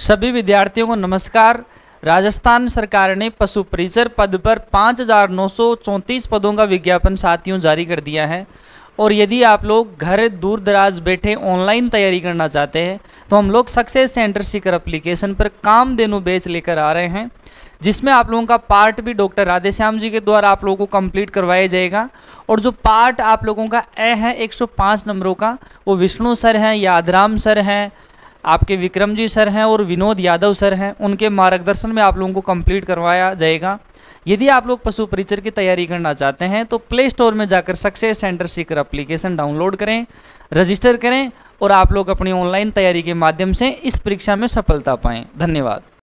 सभी विद्यार्थियों को नमस्कार राजस्थान सरकार ने पशु परिचर पद पर पाँच हज़ार नौ सौ चौंतीस पदों का विज्ञापन साथियों जारी कर दिया है और यदि आप लोग घर दूर दराज बैठे ऑनलाइन तैयारी करना चाहते हैं तो हम लोग सक्सेस सेंटर सीकर अप्लीकेशन पर काम देनु बेच लेकर आ रहे हैं जिसमें आप लोगों का पार्ट भी डॉक्टर राधेश्याम जी के द्वारा आप लोगों को कंप्लीट करवाया जाएगा और जो पार्ट आप लोगों का ए है 105 नंबरों का वो विष्णु सर हैं यादराम सर हैं आपके विक्रम जी सर हैं और विनोद यादव सर हैं उनके मार्गदर्शन में आप लोगों को कंप्लीट करवाया जाएगा यदि आप लोग पशु परिचर की तैयारी करना चाहते हैं तो प्ले स्टोर में जाकर success center seeker application download करें रजिस्टर करें और आप लोग अपनी ऑनलाइन तैयारी के माध्यम से इस परीक्षा में सफलता पाएँ धन्यवाद